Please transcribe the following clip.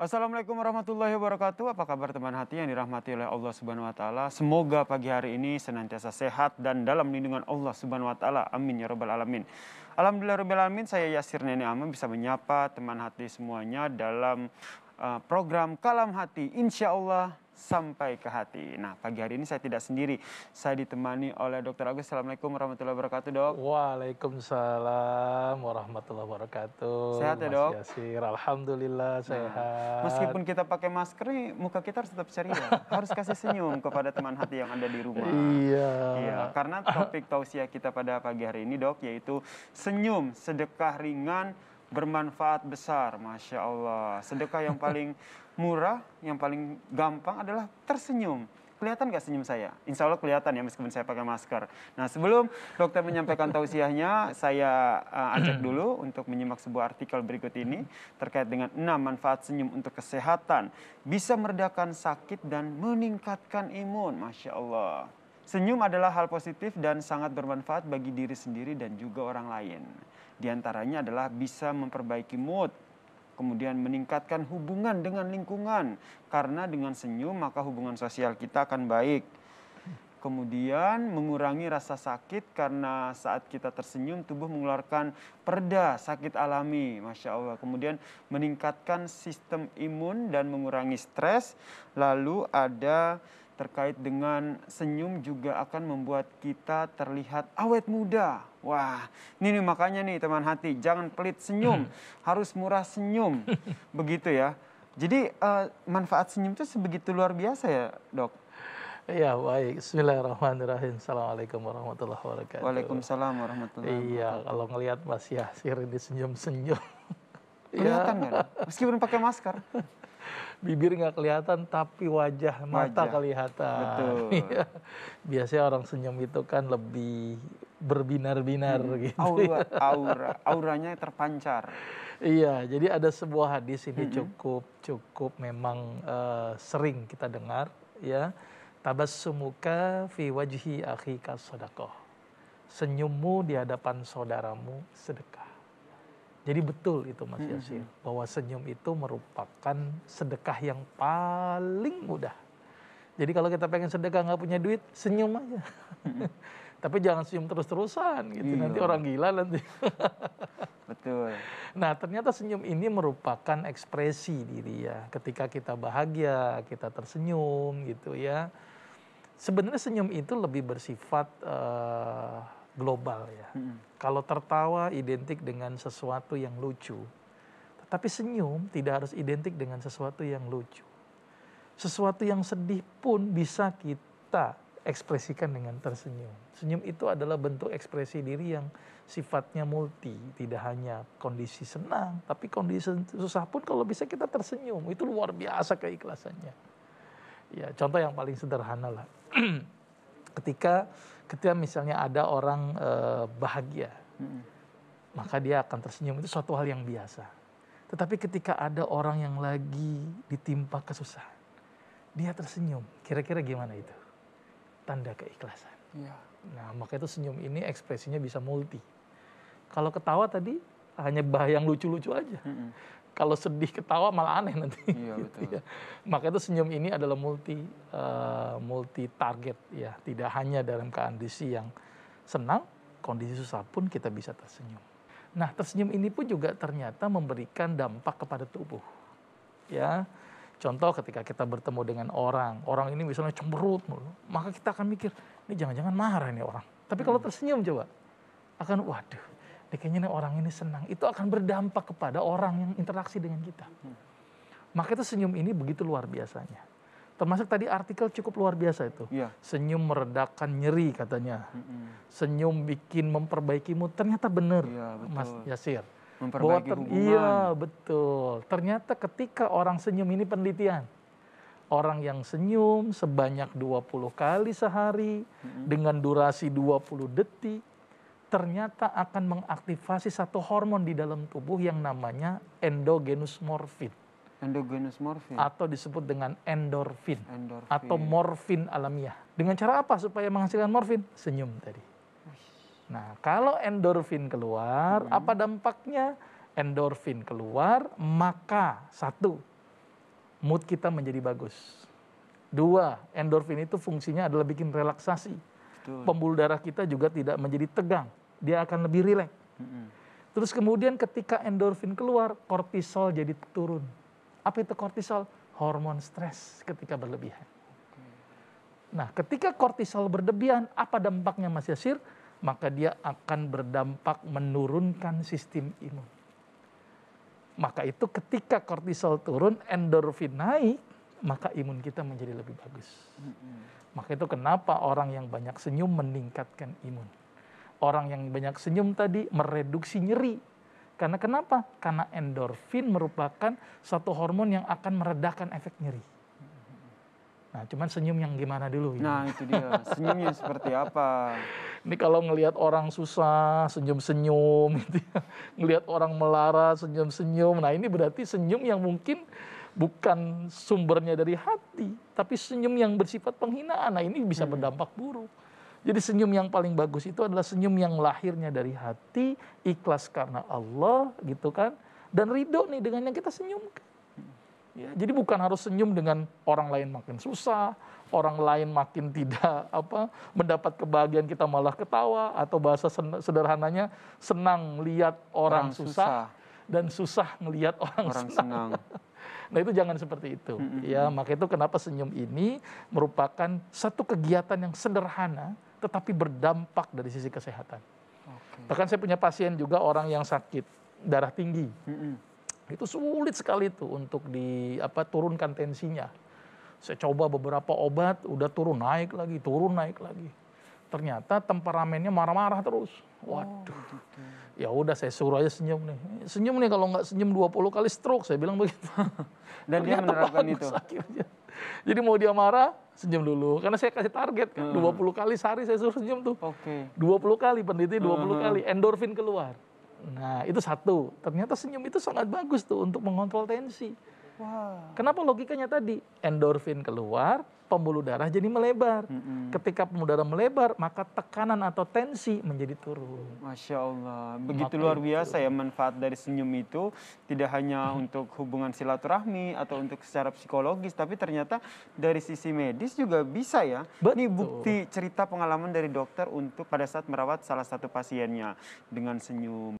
Assalamualaikum warahmatullahi wabarakatuh. Apa kabar teman hati yang dirahmati oleh Allah Subhanahu wa taala? Semoga pagi hari ini senantiasa sehat dan dalam lindungan Allah Subhanahu wa taala. Amin ya rabbal alamin. Alhamdulillah rabbil alamin, saya Yasir Neni Aman bisa menyapa teman hati semuanya dalam eh, program Kalam Hati. Insya Allah sampai ke hati. Nah, pagi hari ini saya tidak sendiri. Saya ditemani oleh Dr. Agus. Assalamualaikum warahmatullahi wabarakatuh, Dok. Waalaikumsalam warahmatullahi wabarakatuh. Sehat ya, Mas Dok? Yasir. Alhamdulillah nah, sehat. Nah, meskipun kita pakai masker nih, muka kita harus tetap ceria. harus kasih senyum kepada teman hati yang ada di rumah. Iya. Iya, karena topik tausiah kita pada pagi hari ini, Dok, yaitu senyum sedekah ringan bermanfaat besar, masya Allah. Sedekah yang paling murah, yang paling gampang adalah tersenyum. Kelihatan gak senyum saya? Insya Allah kelihatan ya meskipun saya pakai masker. Nah sebelum dokter menyampaikan tausiahnya, saya uh, ajak dulu untuk menyimak sebuah artikel berikut ini terkait dengan 6 manfaat senyum untuk kesehatan. Bisa meredakan sakit dan meningkatkan imun. Masya Allah. Senyum adalah hal positif dan sangat bermanfaat bagi diri sendiri dan juga orang lain. Di antaranya adalah bisa memperbaiki mood, kemudian meningkatkan hubungan dengan lingkungan karena dengan senyum maka hubungan sosial kita akan baik. Kemudian mengurangi rasa sakit karena saat kita tersenyum tubuh mengeluarkan perda sakit alami, masya Allah. Kemudian meningkatkan sistem imun dan mengurangi stres. Lalu ada terkait dengan senyum juga akan membuat kita terlihat awet muda. Wah, ini nih makanya nih teman hati, jangan pelit senyum, harus murah senyum, begitu ya. Jadi uh, manfaat senyum itu sebegitu luar biasa ya, dok. Iya, baik, Bismillahirrahmanirrahim. Assalamualaikum warahmatullahi wabarakatuh. Waalaikumsalam warahmatullahi iya, wabarakatuh. Iya, kalau ngelihat Mas Yasir ini senyum-senyum. Kelihatan ya. kan? Meskipun pakai masker. bibir nggak kelihatan tapi wajah mata wajah. kelihatan. Betul. Iya. Biasanya orang senyum itu kan lebih berbinar-binar hmm. gitu. Aura, aura, auranya terpancar. iya, jadi ada sebuah hadis ini cukup hmm. cukup cukup memang uh, sering kita dengar ya. sumuka fi wajhi akhi sodakoh. Senyummu di hadapan saudaramu sedekah. Jadi betul itu Mas Yasir, bahwa senyum itu merupakan sedekah yang paling mudah. Jadi kalau kita pengen sedekah nggak punya duit, senyum aja. Hmm. Tapi jangan senyum terus-terusan gitu, nanti iya. orang gila nanti. Betul. Nah ternyata senyum ini merupakan ekspresi diri ya. Ketika kita bahagia, kita tersenyum gitu ya. Sebenarnya senyum itu lebih bersifat uh, global ya. Hmm. Kalau tertawa identik dengan sesuatu yang lucu, tetapi senyum tidak harus identik dengan sesuatu yang lucu. Sesuatu yang sedih pun bisa kita ekspresikan dengan tersenyum. Senyum itu adalah bentuk ekspresi diri yang sifatnya multi, tidak hanya kondisi senang, tapi kondisi susah pun kalau bisa kita tersenyum. Itu luar biasa keikhlasannya. Ya, contoh yang paling sederhana lah. Ketika ketika misalnya ada orang e, bahagia, hmm. maka dia akan tersenyum. Itu suatu hal yang biasa. Tetapi ketika ada orang yang lagi ditimpa kesusahan, dia tersenyum. Kira-kira gimana itu? Tanda keikhlasan. Ya. Nah, maka itu senyum ini ekspresinya bisa multi. Kalau ketawa tadi hanya bayang lucu-lucu aja. Mm -hmm. Kalau sedih ketawa malah aneh nanti. Iya, gitu betul. Ya. Makanya senyum ini adalah multi uh, multi target ya, tidak hanya dalam kondisi yang senang, kondisi susah pun kita bisa tersenyum. Nah, tersenyum ini pun juga ternyata memberikan dampak kepada tubuh. Ya. Contoh ketika kita bertemu dengan orang, orang ini misalnya cemberut mulu, maka kita akan mikir, ini jangan-jangan marah ini orang. Tapi kalau hmm. tersenyum coba, akan waduh Kayaknya orang ini senang. Itu akan berdampak kepada orang yang interaksi dengan kita. Maka itu senyum ini begitu luar biasanya. Termasuk tadi artikel cukup luar biasa itu. Ya. Senyum meredakan nyeri katanya. Mm -hmm. Senyum bikin memperbaikimu. Ternyata benar ya, Mas Yasir. Memperbaiki Bahwa hubungan. Iya betul. Ternyata ketika orang senyum ini penelitian. Orang yang senyum sebanyak 20 kali sehari mm -hmm. dengan durasi 20 detik ternyata akan mengaktifasi satu hormon di dalam tubuh yang namanya endogenus morfin. Endogenus morfin. Atau disebut dengan endorfin, endorfin. atau morfin alamiah. Dengan cara apa supaya menghasilkan morfin? Senyum tadi. Nah, kalau endorfin keluar, hmm. apa dampaknya? Endorfin keluar, maka satu, mood kita menjadi bagus. Dua, endorfin itu fungsinya adalah bikin relaksasi. Pembuluh darah kita juga tidak menjadi tegang dia akan lebih rileks. Terus kemudian ketika endorfin keluar, kortisol jadi turun. Apa itu kortisol? Hormon stres ketika berlebihan. Nah, ketika kortisol berlebihan, apa dampaknya Mas Yasir? Maka dia akan berdampak menurunkan sistem imun. Maka itu ketika kortisol turun, endorfin naik, maka imun kita menjadi lebih bagus. Maka itu kenapa orang yang banyak senyum meningkatkan imun orang yang banyak senyum tadi mereduksi nyeri. Karena kenapa? Karena endorfin merupakan satu hormon yang akan meredakan efek nyeri. Nah, cuman senyum yang gimana dulu ya? Nah, itu dia. Senyumnya seperti apa? Ini kalau ngelihat orang susah, senyum-senyum gitu ya. Ngelihat orang melarat, senyum-senyum. Nah, ini berarti senyum yang mungkin bukan sumbernya dari hati, tapi senyum yang bersifat penghinaan. Nah, ini bisa hmm. berdampak buruk. Jadi senyum yang paling bagus itu adalah senyum yang lahirnya dari hati, ikhlas karena Allah gitu kan. Dan ridho nih dengan yang kita senyum. Ya, jadi bukan harus senyum dengan orang lain makin susah, orang lain makin tidak apa mendapat kebahagiaan kita malah ketawa atau bahasa sederhananya senang lihat orang, orang susah, susah dan susah melihat orang, orang senang. senang. Nah itu jangan seperti itu. Mm -hmm. Ya maka itu kenapa senyum ini merupakan satu kegiatan yang sederhana tetapi berdampak dari sisi kesehatan. Okay. Bahkan saya punya pasien juga orang yang sakit darah tinggi. Mm -hmm. Itu sulit sekali itu untuk di apa turunkan tensinya. Saya coba beberapa obat, udah turun naik lagi, turun naik lagi ternyata temperamennya marah-marah terus. Oh, Waduh. Oh, gitu. Ya udah saya suruh aja senyum nih. Senyum nih kalau nggak senyum 20 kali stroke saya bilang begitu. Dan dia menerapkan itu. Akhirnya. Jadi mau dia marah, senyum dulu. Karena saya kasih target kan. Hmm. dua 20 kali sehari saya suruh senyum tuh. Oke. Okay. 20 kali peneliti 20 puluh hmm. kali endorfin keluar. Nah, itu satu. Ternyata senyum itu sangat bagus tuh untuk mengontrol tensi. Wow. Kenapa logikanya tadi? Endorfin keluar, pembuluh darah jadi melebar. Mm-hmm. Ketika pembuluh darah melebar, maka tekanan atau tensi menjadi turun. Masya Allah, begitu maka luar biasa itu. ya manfaat dari senyum itu. Tidak hanya hmm untuk hubungan silaturahmi atau untuk secara psikologis, tapi ternyata dari sisi medis juga bisa ya. Betul. Ini bukti cerita pengalaman dari dokter untuk pada saat merawat salah satu pasiennya dengan senyum.